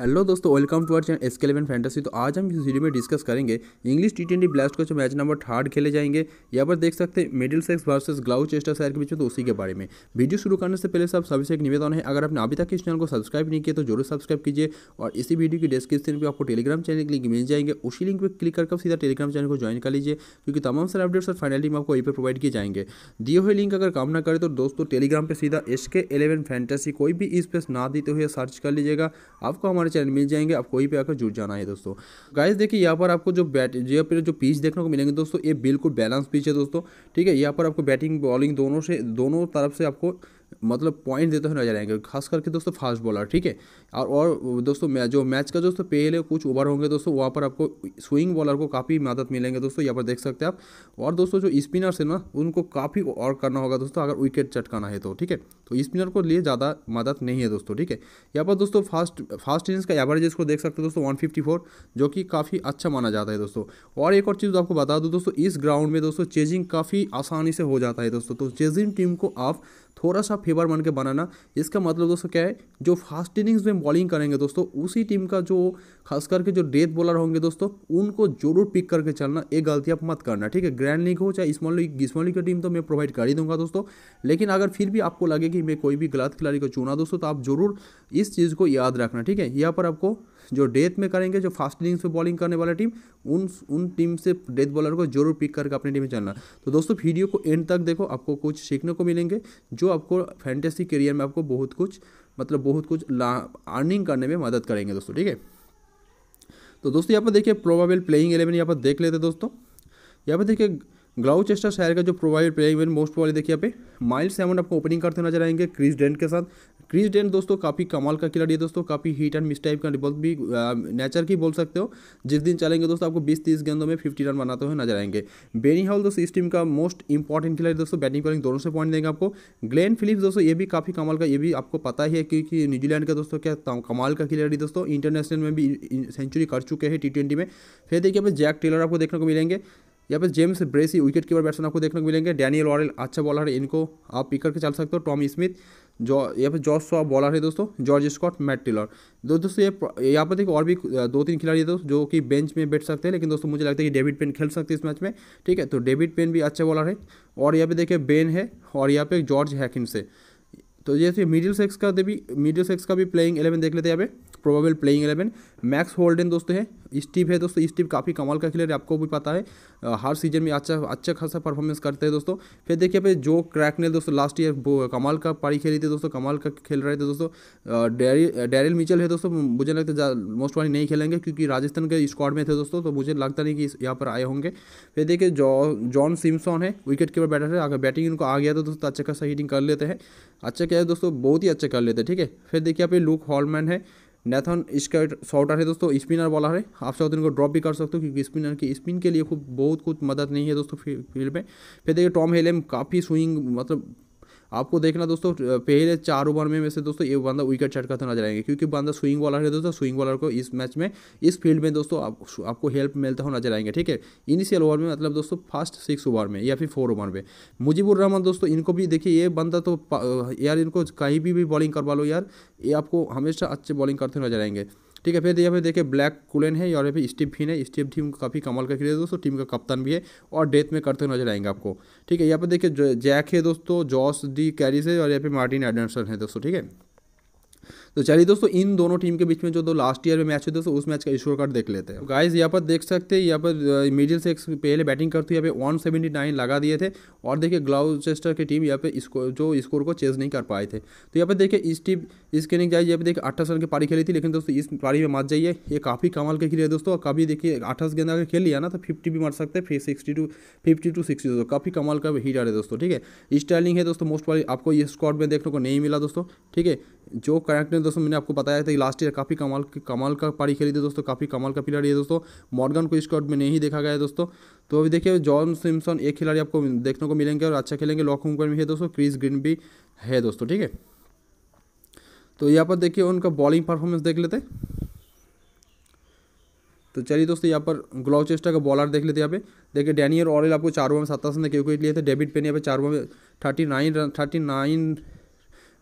hello दोस्तों welcome to our channel S K eleven fantasy तो आज हम इस वीडियो में डिस्कस करेंगे इंग्लिश टी ट्वेंटी ब्लास्ट का जो मैच नंबर थर्ड खेले जाएंगे यहाँ पर देख सकते हैं Middlesex versus Gloucester शहर के बीच में तो उसी के बारे में वीडियो शुरू करने से पहले सब सभी से एक निवेदन है अगर आपने अभी तक इस चैनल को सब्सक्राइब नहीं किया तो जरूर सब्सक्राइब कीजिए और इसी वीडियो की डिस्क्रिप्शन पर आपको टेलीग्राम चैनल के लिंक मिल जाएंगे उसी लिंक पर क्लिक करके सीधा टेलीग्राम चैनल को ज्वाइन कर लीजिए क्योंकि तमाम सारे अपडेट्स और फाइनली में आपको यहीं पर प्रोवाइड किए जाएंगे दिए हुए लिंक अगर काम ना करें तो दोस्तों टेलीग्राम पर सीधा एस के इलेवन फैंटेसी कोई भी इस ना देते हुए सर्च कर लीजिएगा आपको हमारे हमारे चैनल मिल जाएंगे आपको वहीं पे आकर जुड़ जाना है दोस्तों गाइस देखिए यहाँ पर आपको जो बैट यहाँ पर जो पिच देखने को मिलेंगे दोस्तों ये बिल्कुल बैलेंस पिच है दोस्तों ठीक है यहाँ पर आपको बैटिंग बॉलिंग दोनों से दोनों तरफ से आपको मतलब पॉइंट देते हुए नजर आएंगे खास करके दोस्तों फास्ट बॉलर ठीक है और और दोस्तों मैं जो मैच का दोस्तों पेल है कुछ ओवर होंगे दोस्तों वहाँ पर आपको स्विंग बॉलर को काफ़ी मदद मिलेंगे दोस्तों यहाँ पर देख सकते हैं आप और दोस्तों जो स्पिनर्स है ना उनको काफ़ी और करना होगा दोस्तों अगर विकेट चटकाना है तो ठीक है तो स्पिनर को लिए ज़्यादा मदद नहीं है दोस्तों ठीक है यहाँ पर दोस्तों फास्ट फास्ट इनिंग्स का एवरेज इसको देख सकते हो दोस्तों वन जो कि काफ़ी अच्छा माना जाता है दोस्तों और एक और चीज़ आपको बता दूँ दोस्तों इस ग्राउंड में दोस्तों चेजिंग काफ़ी आसानी से हो जाता है दोस्तों तो चेजिंग टीम को आप थोड़ा सा फेवर बन के बनाना इसका मतलब दोस्तों क्या है जो फास्ट इनिंग्स में बॉलिंग करेंगे दोस्तों उसी टीम का जो खास करके जो डेथ बॉलर होंगे दोस्तों उनको जरूर पिक करके चलना ये गलती आप मत करना ठीक है ग्रैंड लीग हो चाहे स्मॉल लीग स्मॉल लीग की टीम तो मैं प्रोवाइड कर ही दूंगा दोस्तों लेकिन अगर फिर भी आपको लगे कि मैं कोई भी गलत खिलाड़ी को चुना दोस्तों तो आप जरूर इस चीज़ को याद रखना ठीक है यहाँ पर आपको जो डेथ में करेंगे जो फास्ट इनिंग्स में बॉलिंग करने वाला टीम उन उन टीम से डेथ बॉलर को जरूर पिक करके अपनी टीम में चलना तो दोस्तों वीडियो को एंड तक देखो आपको कुछ सीखने को मिलेंगे जो आपको फैंटेसी करियर में आपको बहुत कुछ मतलब बहुत कुछ अर्निंग करने में मदद करेंगे दोस्तों ठीक है तो दोस्तों यहाँ पर देखिए प्रोबाबल प्लेइंग एलेवन यहाँ पर देख लेते दोस्तों यहाँ पर देखिए चेस्टर शहर का जो प्रोवाइड प्लेइंग मोस्ट प्रोवाइड देखिए यहाँ पे माइल्स सेवन आपको ओपनिंग करते नजर आएंगे क्रिस डेंट के साथ क्रिस डेन दोस्तों काफ़ी कमाल का खिलाड़ी है दोस्तों काफ़ी हीट एंड मिस टाइप का बोल भी नेचर की बोल सकते हो जिस दिन चलेंगे दोस्तों आपको बीस तीस गेंदों में फिफ्टी रन बनाते हुए नजर आएंगे बेनी हॉल दोस्तों इस टीम का मोस्ट इंपॉर्टेंट खिलाड़ी दोस्तों बैटिंग बॉलिंग दोनों से पॉइंट देंगे आपको ग्लेन फिलिप्स दोस्तों ये भी काफ़ी कमाल का ये भी आपको पता ही है क्योंकि न्यूजीलैंड का दोस्तों क्या कमाल का खिलाड़ी दोस्तों इंटरनेशनल में भी सेंचुरी कर चुके हैं टी ट्वेंटी में फिर देखिए आप जैक टेलर आपको देखने को मिलेंगे यहाँ फिर James Bracey wicket keeper batsman आपको देखने को मिलेंगे डैनियल वॉरल अच्छा बॉलर है इनको आप पिक करके चल सकते हो टॉम स्मिथ जॉ यहाँ पे जॉर्ज स्वाप बॉलर है दोस्तों जॉर्ज स्कॉट मैट टिलर दो दोस्तों ये यहाँ पर देखिए और भी दो तीन खिलाड़ी है दोस्तों जो कि बेंच में बैठ सकते हैं लेकिन दोस्तों मुझे लगता है कि डेविड पेन खेल सकते हैं इस मैच में ठीक है तो डेविड पेन भी अच्छा बॉलर है और यहाँ पे देखिए बेन है और यहाँ पे जॉर्ज हैकिन से तो जैसे मिडिल सेक्स का भी मिडिल सेक्स का भी प्लेइंग एलेवन देख लेते हैं यहाँ पे probable playing eleven Max Holden दोस्तों है स्टीव है दोस्तों स्टीव काफ़ी कमाल का खिलाड़ी आपको भी पता है हर सीजन में अच्छा अच्छा खासा परफॉर्मेंस करते हैं दोस्तों फिर देखिए पे जो क्रैकनेल दोस्तों लास्ट ईयर कमाल का पारी खेली थी दोस्तों कमाल का खेल रहे थे दोस्तों डैरिल मिचल है दोस्तों मुझे लगता है मोस्ट वाली नहीं खेलेंगे क्योंकि राजस्थान के स्क्वाड में थे दोस्तों तो मुझे लगता नहीं कि यहाँ पर आए होंगे फिर देखिए जॉन सिमसॉन है विकेट कीपर बैटर है अगर बैटिंग उनको आ गया तो दोस्तों अच्छा खासा हिटिंग कर लेते हैं अच्छा क्या है दोस्तों बहुत ही अच्छा कर लेते हैं ठीक है फिर देखिए यहाँ पे लूक हॉलमैन है नैथन स्कर्ट शॉर्टर है दोस्तों स्पिनर बॉलर है आप चाहते तो इनको ड्रॉप भी कर सकते हो क्योंकि स्पिनर की स्पिन के लिए खूब बहुत कुछ मदद नहीं है दोस्तों फील्ड में फिर देखिए टॉम हेलेम काफ़ी स्विंग मतलब आपको देखना दोस्तों पहले चार ओवर में, में से दोस्तों ये बंदा विकेट करते नजर आएंगे क्योंकि बंदा स्विंग बॉलर है दोस्तों स्विंग बॉलर को इस मैच में इस फील्ड में दोस्तों आप, आपको हेल्प मिलता हुआ नजर आएंगे ठीक है इनिशियल ओवर में मतलब दोस्तों फर्स्ट सिक्स ओवर में या फिर फोर ओवर में मुजीबुर रहमान दोस्तों इनको भी देखिए ये बंदा तो यार इनको कहीं भी, भी बॉलिंग करवा लो यार ये आपको हमेशा अच्छे बॉलिंग करते नजर आएंगे ठीक है फिर यहाँ पे देखिए ब्लैक कुलेन है और यहाँ पे स्टीव फिन है स्टीव टीम काफ़ी कमाल का है दोस्तों टीम का कप्तान भी है और डेथ में करते हुए नजर आएंगे आपको ठीक है यहाँ पे देखिए जैक है दोस्तों जॉस डी कैरिस है और यहाँ पे मार्टिन एडनसन है दोस्तों ठीक है तो चलिए दोस्तों इन दोनों टीम के बीच में जो दो लास्ट ईयर में मैच हुए दोस्तों उस मैच का स्कोर कार्ड देख लेते हैं गाइज यहाँ पर देख सकते हैं यहाँ पर मिडिल से पहले बैटिंग करते हुए यहाँ पे वन सेवेंटी नाइन लगा दिए थे और देखिए ग्लाउचेस्टर की टीम यहाँ पे इसको जो स्कोर को चेज नहीं कर पाए थे तो यहाँ पर देखिए इस टीम इस कैनिक जाइए यहाँ पर देखिए अट्ठाईस रन की पारी खेली थी लेकिन दोस्तों इस पारी में मत जाइए ये काफ़ी कमाल के खेल है दोस्तों कभी देखिए अट्ठाईस गेंद अगर खेल लिया ना तो फिफ्टी भी मार सकते हैं फिर sixty two fifty two sixty दोस्तों काफ़ी कमाल का हीट हीटर है दोस्तों ठीक है स्टाइलिंग है दोस्तों मोस्ट प्रॉबली आपको ये स्कॉट में देखने को नहीं मिला दोस्तों ठीक है जो कर रैंक ने दोस्तों मैंने आपको बताया था लास्ट ईयर काफ़ी कमाल कमाल का पारी खेली थी दोस्तों काफ़ी कमाल का खिलाड़ी है दोस्तों मॉर्गन को स्कॉट में नहीं देखा गया है दोस्तों तो अभी देखिए जॉन सिमसन एक खिलाड़ी आपको देखने को मिलेंगे और अच्छा खेलेंगे लॉक होम में है दोस्तों क्रिस ग्रीन भी है दोस्तों ठीक है तो यहाँ पर देखिए उनका बॉलिंग परफॉर्मेंस देख लेते तो चलिए दोस्तों यहाँ पर ग्लोचेस्टर का बॉलर देख लेते यहाँ पे देखिए डैनियल ऑरल आपको चार ओवर में सत्ताईस रन क्योंकि लिए थे डेविड पेन यहाँ पे चार ओवर में thirty nine run thirty nine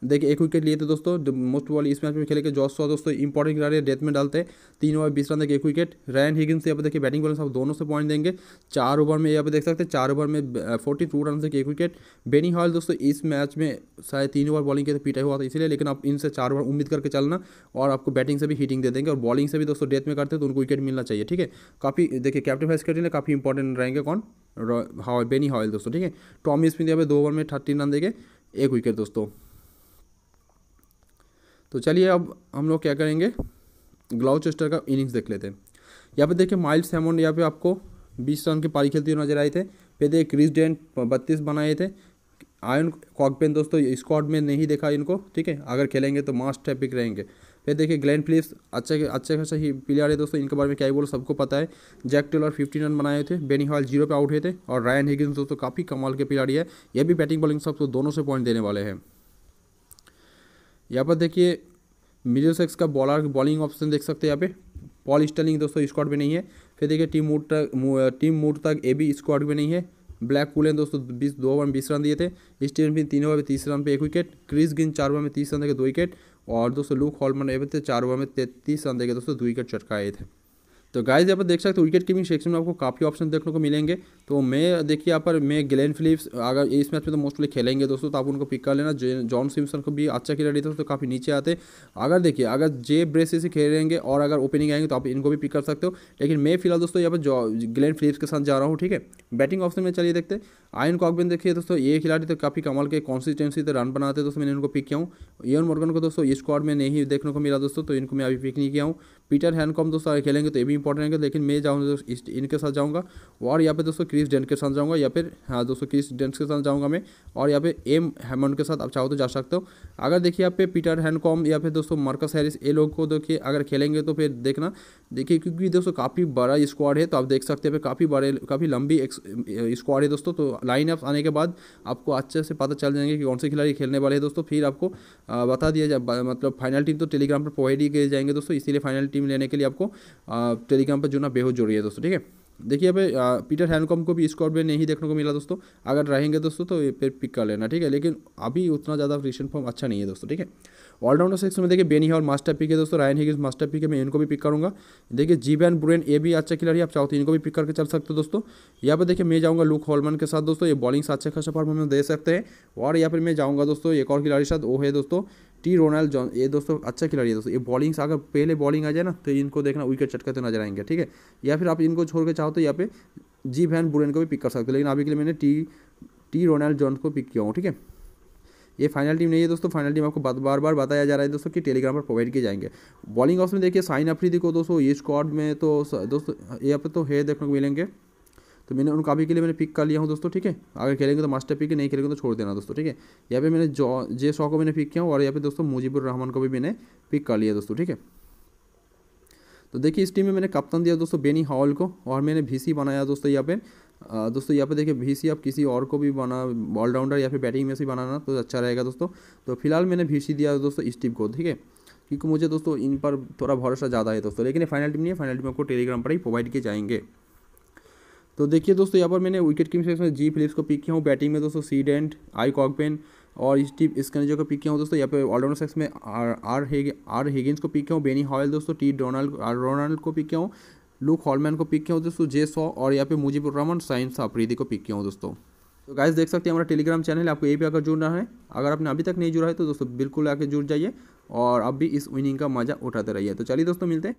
देखिए एक विकेट लिए थे दोस्तों मोस्ट वाली इस मैच में खेले के जॉस शॉ दोस्तों इंपॉर्टेंट खिलाड़ी डेथ में डालते हैं तीन ओवर बीस रन तक एक विकेट रैन से यहाँ पर देखिए बैटिंग बैलेंस आप दोनों से पॉइंट देंगे चार ओवर में यहाँ पर देख सकते हैं चार ओवर में फोर्टी टू रन तक एक विकेट बेनी हॉल दोस्तों इस मैच में शायद तीन ओवर बॉलिंग के तो पीटा हुआ था इसलिए लेकिन आप इनसे चार ओवर उम्मीद करके चलना और आपको बैटिंग से भी हीटिंग दे देंगे और बॉलिंग से भी दोस्तों डेथ में करते तो उनको विकेट मिलना चाहिए ठीक है काफ़ी देखिए कैप्टन वाइस कैप्टन काफ़ी इंपॉर्टेंट रहेंगे कौन हावल बेनी हॉयल दोस्तों ठीक है टॉमी स्पिन यहाँ पर दो ओवर में थर्टीन रन देंगे एक विकेट दोस्तों तो चलिए अब हम लोग क्या करेंगे ग्लाउचेस्टर का इनिंग्स देख लेते हैं यहाँ पे देखिए माइल्स हेमोंड यहाँ पे आपको 20 रन की पारी खेलती हुई नजर आए थे फिर देखिए क्रिस डेंट बत्तीस बनाए थे आयन कॉकपेन दोस्तों स्क्वाड में नहीं देखा इनको ठीक है अगर खेलेंगे तो मास्ट टैपिक रहेंगे फिर देखिए ग्लैन प्लीस अच्छे अच्छे खासा ही प्लेयर है दोस्तों इनके बारे में क्या ही बोलो सबको पता है जैक टेलर फिफ्टी रन बनाए थे बेनी हॉल जीरो पे आउट हुए थे और रायन हिगिंस दोस्तों काफ़ी कमाल के प्लेयर है यह भी बैटिंग बॉलिंग सब तो दोनों से पॉइंट देने वाले हैं यहाँ पर देखिए सेक्स का बॉलर बॉलिंग ऑप्शन देख सकते हैं यहाँ पे पॉल स्टलिंग दोस्तों स्क्वाड में नहीं है फिर देखिए टीम मूड तक टीम मूड तक ए बी स्क्वाड में नहीं है ब्लैक कूल दोस्तों बीस दो ओवर में बीस रन दिए थे स्टीवन फिन तीन ओवर में तीस रन पे एक विकेट क्रिस गिन चार ओवर में तीस रन देखे दो विकेट और दोस्तों लूक हॉलमन एवं थे चार ओवर में तैतीस रन देखे दोस्तों दो विकेट चटकाए थे तो गाइज यहाँ पर देख सकते हो विकेट कीपिंग सेक्शन में आपको काफ़ी ऑप्शन देखने को मिलेंगे तो मैं देखिए यहाँ पर मैं ग्लेन फिलिप्स अगर इस मैच में तो मोस्टली खेलेंगे दोस्तों तो आप उनको पिक कर लेना जॉन सिम्सन को भी अच्छा खिलाड़ी था तो काफ़ी नीचे आते अगर देखिए अगर जे ब्रेस से खेलेंगे और अगर ओपनिंग आएंगे तो आप इनको भी पिक कर सकते हो लेकिन मैं फिलहाल दोस्तों यहाँ पर ग्लैन फिलिप्स के साथ जा रहा हूँ ठीक है बैटिंग ऑप्शन में चलिए देखते आयन कॉकबिन देखिए दोस्तों ये खिलाड़ी तो काफ़ी कमाल के कॉन्सिस्टेंसी से रन बनाते दोस्तों मैंने इनको पिक किया हूँ एन मॉर्गन को दोस्तों स्क्वाड में नहीं देखने को मिला दोस्तों तो इनको मैं अभी पिक नहीं किया हूँ पीटर हैंडकॉम दोस्तों खेलेंगे तो ये भी इंपॉर्टेंट है लेकिन मैं जाऊँगा दोस्तों इनके साथ जाऊँगा और यहाँ पे दोस्तों क्रिस डेंट के साथ जाऊँगा या फिर हाँ दोस्तों क्रिस डेंट के साथ जाऊँगा मैं और यहाँ पे एम हेमंड के साथ आप चाहो तो जा सकते हो अगर देखिए यहाँ पे पीटर हैंडकॉम या फिर दोस्तों मार्कस हैरिस ये लोग को देखिए अगर खेलेंगे तो फिर देखना देखिए क्योंकि दोस्तों काफ़ी बड़ा स्क्वाड है तो आप देख सकते हैं काफ़ी बड़े काफ़ी लंबी स्क्वाड है दोस्तों तो लाइन अप आने के बाद आपको अच्छे से पता चल जाएंगे कि कौन से खिलाड़ी खेलने वाले हैं दोस्तों फिर आपको बता दिया जाए मतलब फाइनल टीम तो टेलीग्राम पर प्रोवाइड ही किए जाएंगे दोस्तों इसीलिए फाइनल टीम लेने के लिए आपको टेलीग्राम पर जुड़ना बेहद जरूरी है दोस्तों ठीक है देखिए अब पीटर हैंडकॉम को भी स्कॉट में नहीं देखने को मिला दोस्तों अगर रहेंगे दोस्तों तो फिर पिक कर लेना ठीक है लेकिन अभी उतना ज़्यादा रिसेंट फॉर्म अच्छा नहीं है दोस्तों ठीक है ऑलराउंडर सेक्शन में देखिए बेनी है और मास्टर पिक है दोस्तों रायन हिगिस मास्टर पिक है मैं इनको भी पिक करूँगा देखिए जी बैन ब्रेन ए भी अच्छा खिलाड़ी आप चाहते तो इनको भी पिक करके चल सकते हो दोस्तों यहाँ पर देखिए मैं जाऊँगा लुक हॉलमन के साथ दोस्तों ये बॉलिंग से अच्छा खासा परफॉर्मेंस दे सकते हैं और या फिर मैं जाऊँगा दोस्तों एक और खिलाड़ी साथ वो है दोस्तों टी रोनाल्ड जॉन ये दोस्तों अच्छा खिलाड़ी है दोस्तों ये बॉलिंग अगर पहले बॉलिंग आ जाए ना तो इनको देखना विकेट चटकाते नजर आएंगे ठीक है या फिर आप इनको छोड़ के चाहो तो यहाँ पे जी भैन बुरेन को भी पिक कर सकते हो लेकिन अभी के लिए मैंने टी टी रोनाल्ड जॉन को पिक किया हूँ ठीक है ये फाइनल टीम नहीं है दोस्तों फाइनल टीम आपको बार बार बताया जा रहा है दोस्तों कि टेलीग्राम पर प्रोवाइड किए जाएंगे बॉलिंग ऑफ में देखिए साइन अफ्रीदी को दोस्तों ये स्क्वाड में तो दोस्तों यहाँ पर तो है देखने को मिलेंगे तो मैंने उनको अभी के लिए मैंने पिक कर लिया हूँ दोस्तों ठीक है अगर खेलेंगे तो मास्टर पिक नहीं खेलेंगे तो छोड़ देना दोस्तों ठीक है यहाँ पे मैंने जो जे शॉ को मैंने पिक किया हूँ और यहाँ पे दोस्तों मुजीबुर रहमान को भी मैंने पिक कर लिया दोस्तों ठीक है तो देखिए इस टीम में मैंने कप्तान दिया दोस्तों बेनी हॉल को और मैंने भी बनाया दोस्तों यहाँ पे दोस्तों यहाँ पे देखिए भी आप किसी और को भी बना ऑलराउंडर या फिर बैटिंग में से बनाना तो अच्छा रहेगा दोस्तों तो फिलहाल मैंने भी दिया दोस्तों इस टीम को ठीक है क्योंकि मुझे दोस्तों इन पर थोड़ा भरोसा ज़्यादा है दोस्तों लेकिन फाइनल टीम नहीं है फाइनल टीम आपको टेलीग्राम पर ही प्रोवाइड किए जाएंगे तो देखिए दोस्तों यहाँ पर मैंने विकेट कीपिंग में जी फिलिप्स को पिक किया हूँ बैटिंग में दोस्तों सी डेंट आई कॉकबेन और स्टीव स्कनेजो को पिक किया हूँ दोस्तों यहाँ पर ऑलराउंडर सेक्स में आर आर हेगिंस को पिक किया हूँ बेनी हॉयल दोस्तों टी डोनाल्ड रोनाल्ड को पिक किया हूँ लूक हॉलमैन को पिक किया हूँ दोस्तों जे सॉ और यहाँ पे मुजीबुर रहमान साइंस अफरीदी को पिक किया हूँ दोस्तों तो गाइस देख सकते हैं हमारा टेलीग्राम चैनल आपको यही भी आकर जुड़ना है अगर आपने अभी तक नहीं जुड़ा है तो दोस्तों बिल्कुल आके जुड़ जाइए और अब भी इस विनिंग का मजा उठाते रहिए तो चलिए दोस्तों मिलते हैं